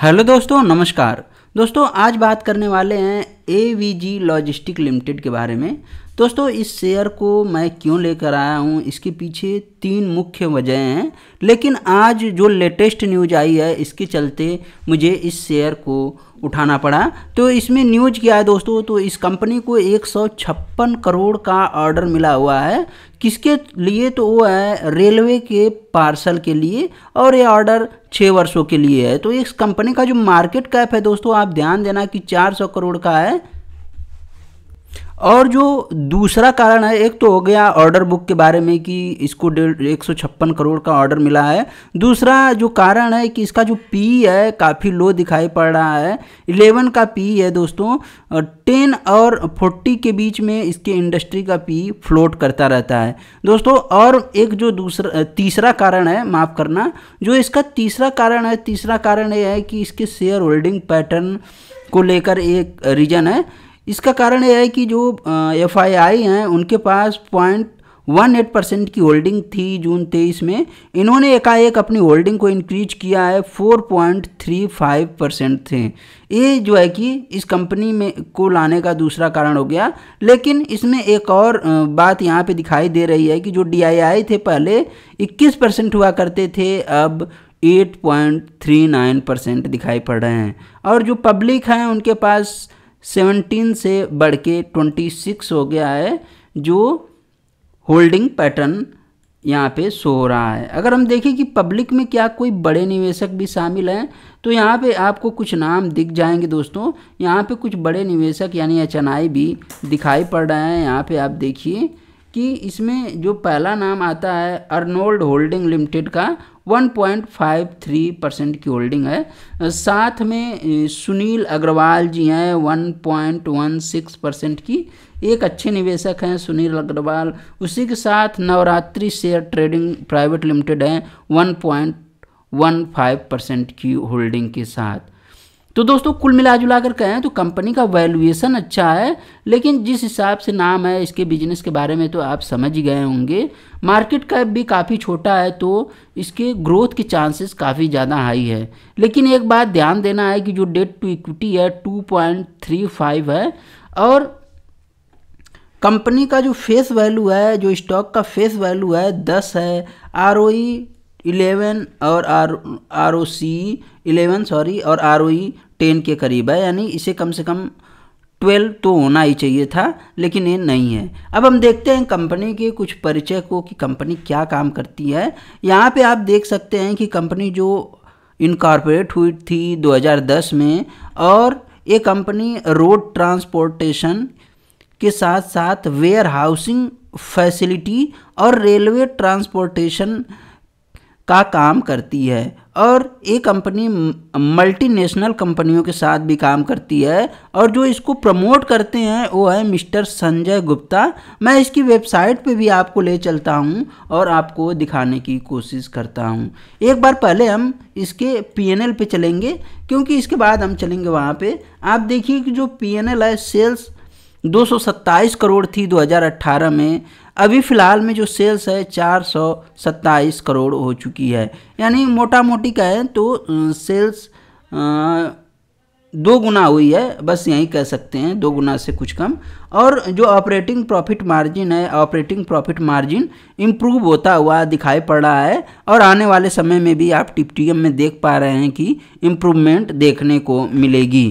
hello दोस्तों नमस्कार दोस्तों आज बात करने वाले हैं A V G logistic limited के बारे में दोस्तों इस शेयर को मैं क्यों लेकर आया हूँ इसके पीछे तीन मुख्य वजह हैं लेकिन आज जो लेटेस्ट न्यूज आई है इसके चलते मुझे इस शेयर को उठाना पड़ा तो इसमें न्यूज क्या है दोस्तों तो इस कंपनी को एक करोड़ का ऑर्डर मिला हुआ है किसके लिए तो वो है रेलवे के पार्सल के लिए और ये ऑर्डर छः वर्षों के लिए है तो इस कंपनी का जो मार्केट कैप है दोस्तों आप ध्यान देना कि 400 करोड़ का है और जो दूसरा कारण है एक तो हो गया ऑर्डर बुक के बारे में कि इसको डेढ़ एक सौ छप्पन करोड़ का ऑर्डर मिला है दूसरा जो कारण है कि इसका जो पी है काफ़ी लो दिखाई पड़ रहा है इलेवन का पी है दोस्तों टेन और फोर्टी के बीच में इसके इंडस्ट्री का पी फ्लोट करता रहता है दोस्तों और एक जो दूसरा तीसरा कारण है माफ़ करना जो इसका तीसरा कारण है तीसरा कारण ये है कि इसके शेयर होल्डिंग पैटर्न को लेकर एक रीज़न है इसका कारण यह है कि जो एफ आई आई हैं उनके पास पॉइंट वन एट परसेंट की होल्डिंग थी जून तेईस में इन्होंने एकाएक अपनी होल्डिंग को इंक्रीज किया है four point three five percent थे ये जो है कि इस कंपनी में को लाने का दूसरा कारण हो गया लेकिन इसमें एक और बात यहाँ पे दिखाई दे रही है कि जो डी आई आई थे पहले इक्कीस परसेंट हुआ करते थे अब 8.39 परसेंट दिखाई पड़ रहे हैं और जो पब्लिक हैं उनके पास सेवनटीन से बढ़ के ट्वेंटी सिक्स हो गया है जो होल्डिंग पैटर्न यहाँ पे सो हो रहा है अगर हम देखें कि पब्लिक में क्या कोई बड़े निवेशक भी शामिल हैं तो यहाँ पे आपको कुछ नाम दिख जाएंगे दोस्तों यहाँ पे कुछ बड़े निवेशक यानी एच भी दिखाई पड़ रहे हैं यहाँ पे आप देखिए कि इसमें जो पहला नाम आता है अर्नोल्ड होल्डिंग लिमिटेड का 1.53 परसेंट की होल्डिंग है साथ में सुनील अग्रवाल जी हैं 1.16 परसेंट की एक अच्छे निवेशक हैं सुनील अग्रवाल उसी के साथ Navratri share trading private limited हैं 1.15 परसेंट की होल्डिंग के साथ तो दोस्तों कुल मिला जुला कर कहें तो कंपनी का वैल्यूएशन अच्छा है लेकिन जिस हिसाब से नाम है इसके बिजनेस के बारे में तो आप समझ ही गए होंगे मार्केट कैप भी काफ़ी छोटा है तो इसके ग्रोथ के चांसेस काफ़ी ज़्यादा हाई है लेकिन एक बात ध्यान देना है कि जो डेट टू इक्विटी है टू है और कंपनी का जो फेस वैल्यू है जो स्टॉक का फेस वैल्यू है दस है आर इलेवन और R R O C eleven sorry और आर ओ ई टेन के करीब है यानी इसे कम से कम ट्वेल्व तो होना ही चाहिए था लेकिन ये नहीं है अब हम देखते हैं कंपनी के कुछ परिचय को कि कंपनी क्या काम करती है यहाँ पे आप देख सकते हैं कि कंपनी जो इनकॉर्पोरेट हुई थी 2010 में और ये कंपनी रोड ट्रांसपोर्टेशन के साथ साथ वेयर हाउसिंग फैसिलिटी और रेलवे ट्रांसपोर्टेशन का काम करती है और ये कंपनी मल्टीनेशनल कंपनियों के साथ भी काम करती है और जो इसको प्रमोट करते हैं वो है मिस्टर संजय गुप्ता मैं इसकी वेबसाइट पे भी आपको ले चलता हूँ और आपको दिखाने की कोशिश करता हूँ एक बार पहले हम इसके पीएनएल पे चलेंगे क्योंकि इसके बाद हम चलेंगे वहाँ पे आप देखिए कि जो पीएनएल है सेल्स 227 करोड़ थी 2018 में अभी फ़िलहाल में जो सेल्स है 427 करोड़ हो चुकी है यानी मोटा मोटी का है तो सेल्स दो गुना हुई है बस यही कह सकते हैं दो गुना से कुछ कम और जो ऑपरेटिंग प्रॉफिट मार्जिन है ऑपरेटिंग प्रॉफिट मार्जिन इम्प्रूव होता हुआ दिखाई पड़ रहा है और आने वाले समय में भी आप टिपटीएम में देख पा रहे हैं कि इम्प्रूवमेंट देखने को मिलेगी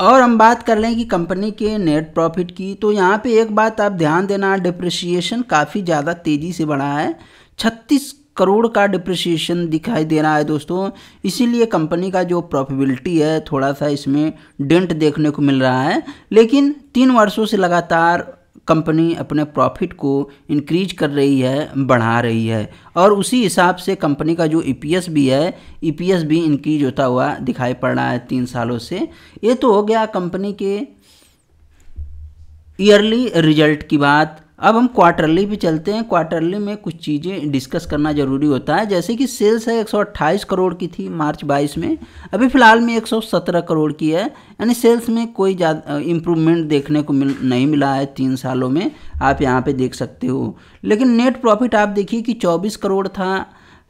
और हम बात कर लें कि कंपनी के नेट प्रॉफिट की तो यहाँ पे एक बात आप ध्यान देना डिप्रिसिएशन काफ़ी ज़्यादा तेज़ी से बढ़ा है छत्तीस करोड़ का डिप्रिसिएशन दिखाई दे रहा है दोस्तों इसीलिए कंपनी का जो प्रॉफिबिलिटी है थोड़ा सा इसमें डेंट देखने को मिल रहा है लेकिन तीन वर्षों से लगातार कंपनी अपने प्रॉफिट को इंक्रीज कर रही है बढ़ा रही है और उसी हिसाब से कंपनी का जो ई e भी है ई e भी इंक्रीज होता हुआ दिखाई पड़ रहा है तीन सालों से ये तो हो गया कंपनी के ईयरली रिजल्ट की बात अब हम क्वार्टरली भी चलते हैं क्वार्टरली में कुछ चीज़ें डिस्कस करना ज़रूरी होता है जैसे कि सेल्स है एक करोड़ की थी मार्च 22 में अभी फ़िलहाल में 117 करोड़ की है यानी सेल्स में कोई ज़्यादा इम्प्रूवमेंट देखने को मिल नहीं मिला है तीन सालों में आप यहाँ पे देख सकते हो लेकिन नेट प्रॉफिट आप देखिए कि चौबीस करोड़ था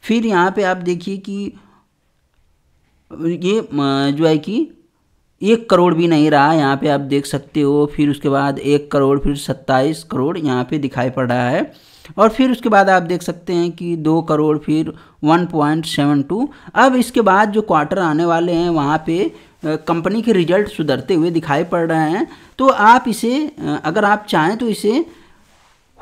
फिर यहाँ पर आप देखिए कि ये जो है कि एक करोड़ भी नहीं रहा यहाँ पे आप देख सकते हो फिर उसके बाद एक करोड़ फिर सत्ताईस करोड़ यहाँ पे दिखाई पड़ रहा है और फिर उसके बाद आप देख सकते हैं कि दो करोड़ फिर वन पॉइंट सेवन टू अब इसके बाद जो क्वार्टर आने वाले हैं वहाँ पे कंपनी के रिजल्ट सुधरते हुए दिखाई पड़ रहे हैं तो आप इसे अगर आप चाहें तो इसे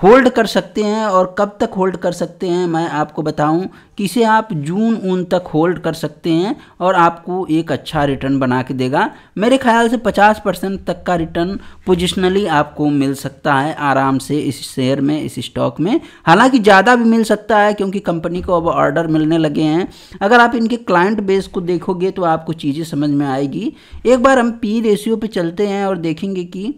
होल्ड कर सकते हैं और कब तक होल्ड कर सकते हैं मैं आपको बताऊं कि इसे आप जून ऊन तक होल्ड कर सकते हैं और आपको एक अच्छा रिटर्न बना के देगा मेरे ख्याल से 50 परसेंट तक का रिटर्न पोजिशनली आपको मिल सकता है आराम से इस शेयर में इस स्टॉक में हालांकि ज़्यादा भी मिल सकता है क्योंकि कंपनी को अब ऑर्डर मिलने लगे हैं अगर आप इनके क्लाइंट बेस को देखोगे तो आपको चीज़ें समझ में आएगी एक बार हम पी रेशियो पर चलते हैं और देखेंगे कि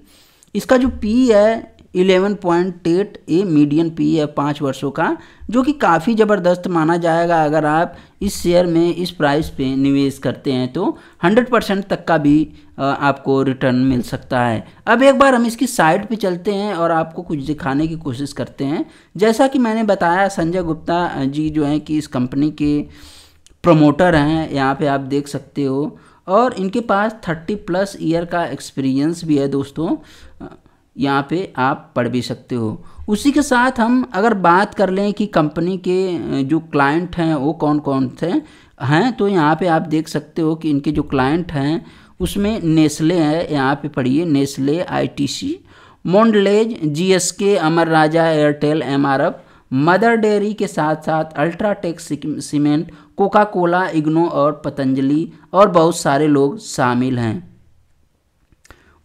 इसका जो पी है eleven point eight a median P है पाँच वर्षों का जो कि काफ़ी ज़बरदस्त माना जाएगा अगर आप इस शेयर में इस प्राइस पे निवेश करते हैं तो हंड्रेड परसेंट तक का भी आपको रिटर्न मिल सकता है अब एक बार हम इसकी साइट पे चलते हैं और आपको कुछ दिखाने की कोशिश करते हैं जैसा कि मैंने बताया संजय गुप्ता जी जो हैं कि इस कंपनी के प्रमोटर हैं यहाँ पर आप देख सकते हो और इनके पास थर्टी प्लस ईयर का एक्सपीरियंस भी है दोस्तों यहाँ पे आप पढ़ भी सकते हो उसी के साथ हम अगर बात कर लें कि कंपनी के जो क्लाइंट हैं वो कौन कौन थे हैं तो यहाँ पे आप देख सकते हो कि इनके जो क्लाइंट हैं उसमें नेस्ले है यहाँ पे पढ़िए Nestle ITC Mondelez GSK Amar Raja Airtel MRF Mother Dairy के साथ साथ UltraTech cement Coca Cola IGNOU और पतंजलि और बहुत सारे लोग शामिल हैं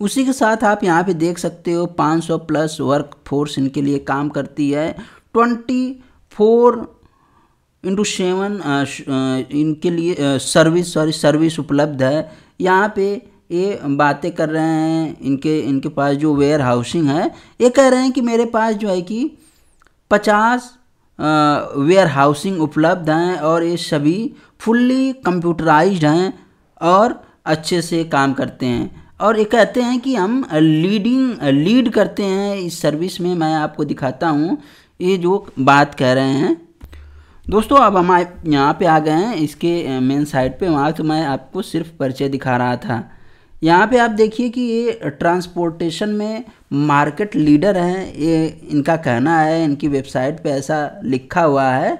उसी के साथ आप यहाँ पे देख सकते हो 500 प्लस वर्क फोर्स इनके लिए काम करती है 24 फोर इंटू सेवन इनके लिए सर्विस सॉरी सर्विस उपलब्ध है यहाँ पे ये बातें कर रहे हैं इनके इनके पास जो वेयर हाउसिंग है ये कह रहे हैं कि मेरे पास जो है कि पचास वेयर हाउसिंग उपलब्ध हैं और ये सभी फुल्ली कंप्यूटराइज्ड हैं और अच्छे से काम करते हैं और ये कहते हैं कि हम लीडिंग लीड करते हैं इस सर्विस में मैं आपको दिखाता हूँ ये जो बात कह रहे हैं दोस्तों अब हम यहाँ पे आ गए हैं इसके मेन साइट पे वहाँ तो मैं आपको सिर्फ परिचय दिखा रहा था यहाँ पे आप देखिए कि ये ट्रांसपोर्टेशन में मार्केट लीडर हैं ये इनका कहना है इनकी वेबसाइट पे ऐसा लिखा हुआ है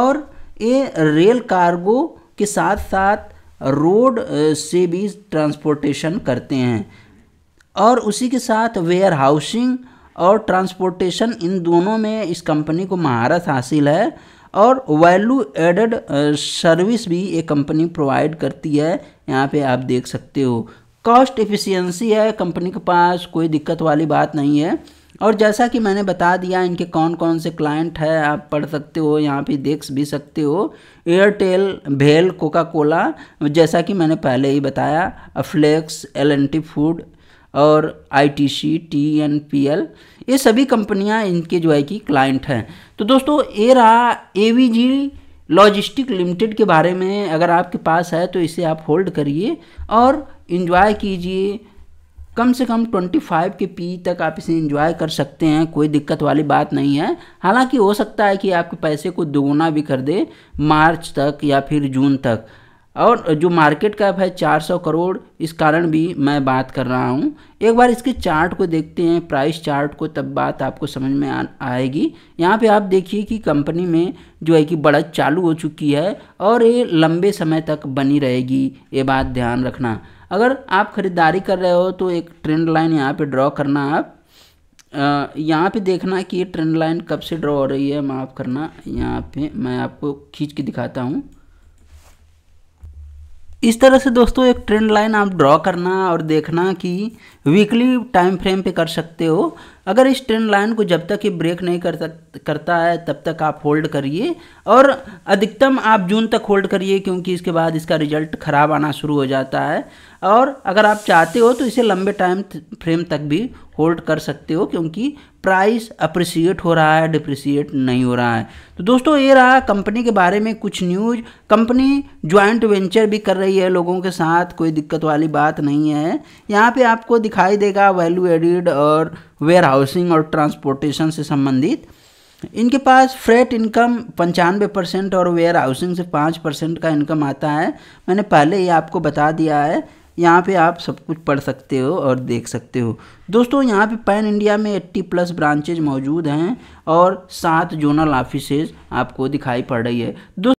और ये रेल कार्गो के साथ साथ रोड से भी ट्रांसपोर्टेशन करते हैं और उसी के साथ वेयर हाउसिंग और ट्रांसपोर्टेशन इन दोनों में इस कंपनी को महारत हासिल है और वैल्यू एडेड सर्विस भी ये कंपनी प्रोवाइड करती है यहाँ पे आप देख सकते हो कॉस्ट एफिशिएंसी है कंपनी के पास कोई दिक्कत वाली बात नहीं है और जैसा कि मैंने बता दिया इनके कौन कौन से क्लाइंट है आप पढ़ सकते हो यहाँ पे देख भी सकते हो एयरटेल भेल कोका कोला जैसा कि मैंने पहले ही बताया Flex L N T food और I T C T N P L ये सभी कंपनियाँ इनके जो है कि क्लाइंट हैं तो दोस्तों ए रहा A V G logistic limited के बारे में अगर आपके पास है तो इसे आप होल्ड करिए और इन्जॉय कीजिए कम से कम 25 के पी तक आप इसे इन्जॉय कर सकते हैं कोई दिक्कत वाली बात नहीं है हालांकि हो सकता है कि आपके पैसे को दोगुना भी कर दे मार्च तक या फिर जून तक और जो मार्केट कैप है 400 करोड़ इस कारण भी मैं बात कर रहा हूँ एक बार इसके चार्ट को देखते हैं प्राइस चार्ट को तब बात आपको समझ में आ, आएगी यहाँ पे आप देखिए कि कंपनी में जो है कि बढ़त चालू हो चुकी है और ये लंबे समय तक बनी रहेगी ये बात ध्यान रखना अगर आप ख़रीदारी कर रहे हो तो एक ट्रेंड लाइन यहाँ पे ड्रॉ करना आप यहाँ पे देखना कि ट्रेंड लाइन कब से ड्रॉ हो रही है माफ़ करना यहाँ पे मैं आपको खींच के दिखाता हूँ इस तरह से दोस्तों एक ट्रेंड लाइन आप ड्रॉ करना और देखना कि वीकली टाइम फ्रेम पे कर सकते हो अगर इस ट्रेंड लाइन को जब तक ये ब्रेक नहीं कर करता है तब तक आप होल्ड करिए और अधिकतम आप जून तक होल्ड करिए क्योंकि इसके बाद इसका रिजल्ट ख़राब आना शुरू हो जाता है और अगर आप चाहते हो तो इसे लंबे टाइम फ्रेम तक भी होल्ड कर सकते हो क्योंकि प्राइस अप्रिसिएट हो रहा है डिप्रिसिएट नहीं हो रहा है तो दोस्तों ये रहा कंपनी के बारे में कुछ न्यूज कंपनी ज्वाइंट वेंचर भी कर रही है लोगों के साथ कोई दिक्कत वाली बात नहीं है यहाँ पे आपको दिखाई देगा वैल्यू एडिड और वेयर हाउसिंग और ट्रांसपोर्टेशन से संबंधित इनके पास फ्रेट इनकम पंचानवे परसेंट और वेयर हाउसिंग से पाँच परसेंट का इनकम आता है मैंने पहले ही आपको बता दिया है यहाँ पे आप सब कुछ पढ़ सकते हो और देख सकते हो दोस्तों यहाँ पे पैन इंडिया में 80 प्लस ब्रांचेज मौजूद हैं और सात जोनल ऑफिसेज आपको दिखाई पड़ रही है